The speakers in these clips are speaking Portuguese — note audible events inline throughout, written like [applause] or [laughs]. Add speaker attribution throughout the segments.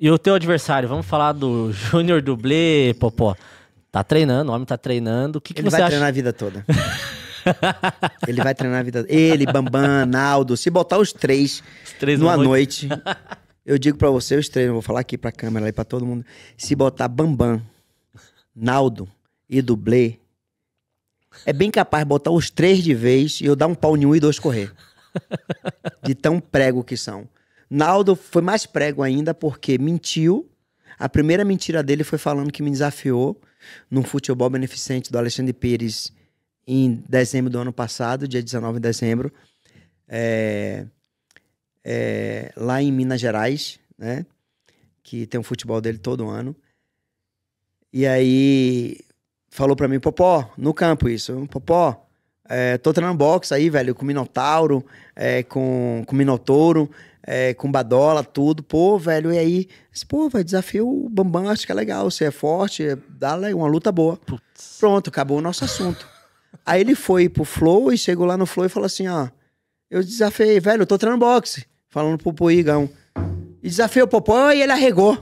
Speaker 1: E o teu adversário, vamos falar do [laughs] Júnior Dublê, Popó. Tá treinando, o homem tá treinando. O que, que Ele vai treinar a vida toda. [laughs] Ele vai treinar a vida toda. Ele, Bambam, Naldo, se botar os três, os três numa noite. noite eu digo para você, os três, eu vou falar aqui pra câmera e pra todo mundo. Se botar Bambam, Naldo e Dublê, é bem capaz de botar os três de vez e eu dar um pau em um e dois correr. De tão prego que são. Naldo foi mais prego ainda porque mentiu. A primeira mentira dele foi falando que me desafiou num futebol beneficente do Alexandre Pires em dezembro do ano passado, dia 19 de dezembro, é, é, lá em Minas Gerais, né? Que tem o um futebol dele todo ano. E aí falou para mim, Popó, no campo isso, Popó, é, tô treinando boxe aí, velho, com Minotauro, é, com, com Minotouro, é, com Badola, tudo. Pô, velho, e aí? Pô, velho, desafio o Bambam, acho que é legal. Você é forte, dá uma luta boa. Putz. Pronto, acabou o nosso assunto. aí ele foi pro Flow e chegou lá no Flow e falou assim: ó, eu desafiei, velho, eu tô treinando boxe. Falando pro Poigão. E desafiei o Popó e ele arregou.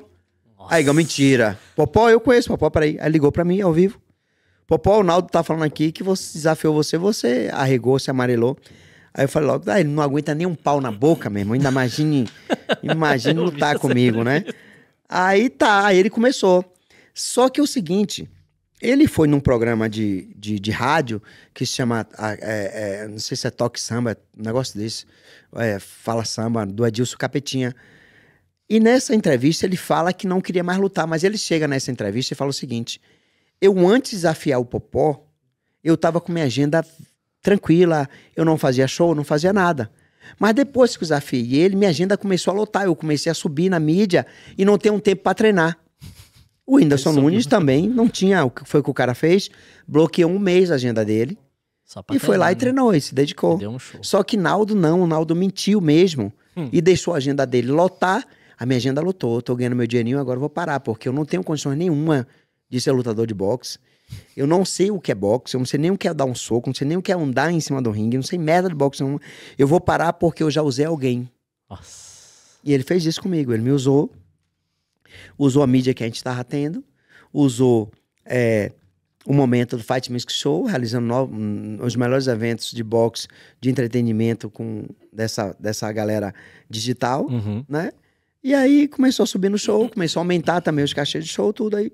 Speaker 1: Nossa. Aí, Igão, mentira. Popó, eu conheço o Popó, peraí. Aí ligou pra mim ao vivo. Popó, o Naldo tá falando aqui que você desafiou você, você arregou, se amarelou. Aí eu falei logo, ah, ele não aguenta nem um pau na boca, meu irmão. Ainda imagine, [laughs] imagine lutar comigo, né? Aí tá, aí ele começou. Só que é o seguinte, ele foi num programa de, de, de rádio que se chama, é, é, não sei se é Toque Samba, um negócio desse, é, Fala Samba, do Adilson Capetinha. E nessa entrevista ele fala que não queria mais lutar, mas ele chega nessa entrevista e fala o seguinte: eu antes de afiar o popó, eu tava com minha agenda tranquila, eu não fazia show, não fazia nada. Mas depois que eu desafiei ele, minha agenda começou a lotar, eu comecei a subir na mídia e não ter um tempo para treinar. O Whindersson Nunes também não tinha o que foi que o cara fez, bloqueou um mês a agenda dele e treinar, foi lá né? e treinou e se dedicou. Um Só que Naldo não, o Naldo mentiu mesmo hum. e deixou a agenda dele lotar. A minha agenda lotou, tô ganhando meu dinheirinho, agora vou parar, porque eu não tenho condições nenhuma de ser é lutador de boxe. Eu não sei o que é boxe, eu não sei nem o que é dar um soco, não sei nem o que é andar em cima do ringue, não sei merda de boxe Eu vou parar porque eu já usei alguém. Nossa. E ele fez isso comigo, ele me usou, usou a mídia que a gente estava tendo, usou é, o momento do Fight Music Show, realizando no, os melhores eventos de boxe, de entretenimento com dessa, dessa galera digital, uhum. né? E aí começou a subir no show, começou a aumentar também os cachês de show, tudo aí.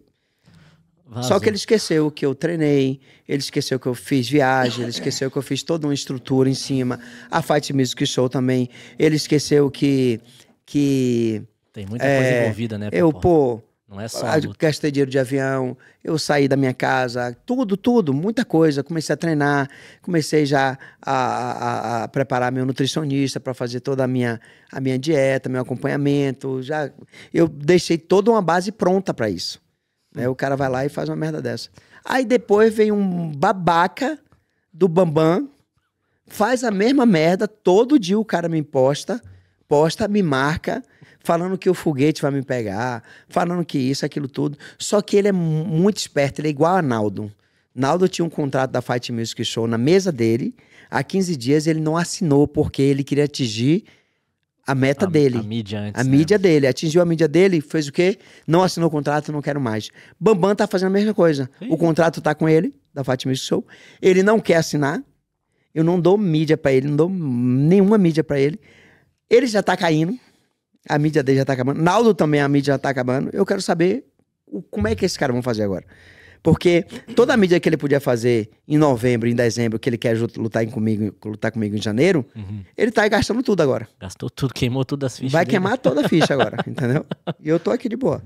Speaker 1: Vazou. Só que ele esqueceu que eu treinei, ele esqueceu que eu fiz viagem, ele esqueceu que eu fiz toda uma estrutura em cima. A Fight Music Show também. Ele esqueceu que. que Tem muita é, coisa envolvida, né? Eu, pô. Não é só. Gastei dinheiro de avião, eu saí da minha casa, tudo, tudo, muita coisa. Comecei a treinar, comecei já a, a, a preparar meu nutricionista para fazer toda a minha, a minha dieta, meu acompanhamento. Já, eu deixei toda uma base pronta para isso. Né? O cara vai lá e faz uma merda dessa. Aí depois vem um babaca do Bambam, faz a mesma merda, todo dia o cara me imposta, posta, me marca, falando que o foguete vai me pegar, falando que isso, aquilo tudo. Só que ele é muito esperto, ele é igual a Naldo. Naldo tinha um contrato da Fight Music Show na mesa dele, há 15 dias ele não assinou porque ele queria atingir a meta a, dele. A mídia antes. A né? mídia dele. Atingiu a mídia dele, fez o quê? Não assinou o contrato, não quero mais. Bambam tá fazendo a mesma coisa. Sim. O contrato tá com ele, da Fatima Show. Ele não quer assinar. Eu não dou mídia para ele, não dou nenhuma mídia para ele. Ele já tá caindo. A mídia dele já tá acabando. Naldo também, a mídia já tá acabando. Eu quero saber o, como é que esses caras vão fazer agora. Porque toda a mídia que ele podia fazer em novembro, em dezembro, que ele quer lutar comigo, lutar comigo em janeiro, uhum. ele tá gastando tudo agora. Gastou tudo, queimou todas as fichas. Vai dele. queimar toda a ficha agora, [laughs] entendeu? E eu tô aqui de boa.